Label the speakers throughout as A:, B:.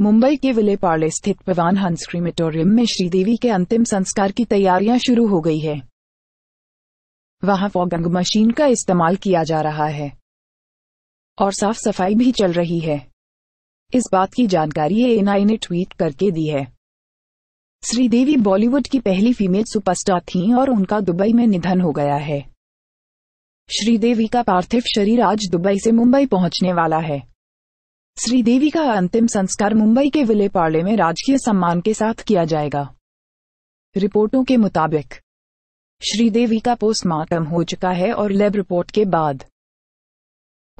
A: मुंबई के विले पार्ले स्थित पवान हंस क्रीमेटोरियम में श्रीदेवी के अंतिम संस्कार की तैयारियां शुरू हो गई है वहां फॉगिंग मशीन का इस्तेमाल किया जा रहा है और साफ सफाई भी चल रही है इस बात की जानकारी एनआई ने ट्वीट करके दी है श्रीदेवी बॉलीवुड की पहली फीमेल सुपरस्टार थीं और उनका दुबई में निधन हो गया है श्रीदेवी का पार्थिव शरीर आज दुबई से मुंबई पहुंचने वाला है श्रीदेवी का अंतिम संस्कार मुंबई के विले पार्ले में राजकीय सम्मान के साथ किया जाएगा रिपोर्टों के मुताबिक श्रीदेवी का पोस्टमार्टम हो चुका है और लैब रिपोर्ट के बाद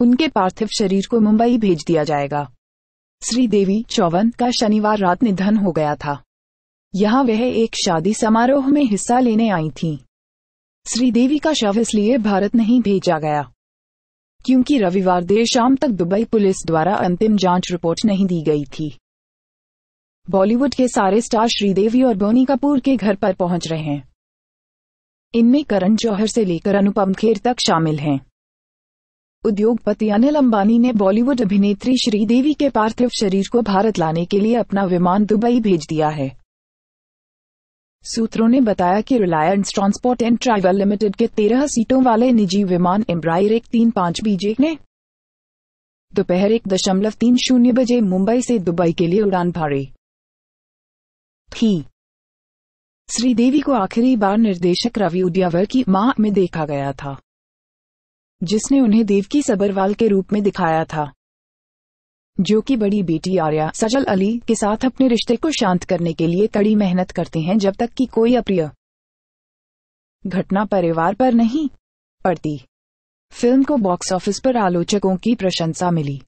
A: उनके पार्थिव शरीर को मुंबई भेज दिया जाएगा श्रीदेवी चौवन का शनिवार रात निधन हो गया था यहां वह एक शादी समारोह में हिस्सा लेने आई थीं। श्रीदेवी का शव इसलिए भारत नहीं भेजा गया क्योंकि रविवार देर शाम तक दुबई पुलिस द्वारा अंतिम जांच रिपोर्ट नहीं दी गई थी बॉलीवुड के सारे स्टार श्रीदेवी और बोनी कपूर के घर पर पहुंच रहे हैं इनमें करण जौहर से लेकर अनुपम खेर तक शामिल हैं उद्योगपति अनिल अंबानी ने बॉलीवुड अभिनेत्री श्रीदेवी के पार्थिव शरीर को भारत लाने के लिए अपना विमान दुबई भेज दिया है सूत्रों ने बताया कि Reliance transport and travel limited के तेरह सीटों वाले निजी विमान एम्ब्राइर एक तीन पांच बीजे ने दोपहर एक दशमलव तीन शून्य बजे मुंबई से दुबई के लिए
B: उड़ान भरी थी श्रीदेवी को आखिरी
A: बार निर्देशक रवि उडियावर की मां में देखा गया था जिसने उन्हें देवकी सबरवाल के रूप में दिखाया था जो कि बड़ी बेटी आर्या सजल अली के साथ अपने रिश्ते को शांत करने के लिए कड़ी मेहनत करते हैं जब तक कि कोई अप्रिय घटना परिवार पर नहीं पड़ती फिल्म को बॉक्स
B: ऑफिस पर आलोचकों की प्रशंसा मिली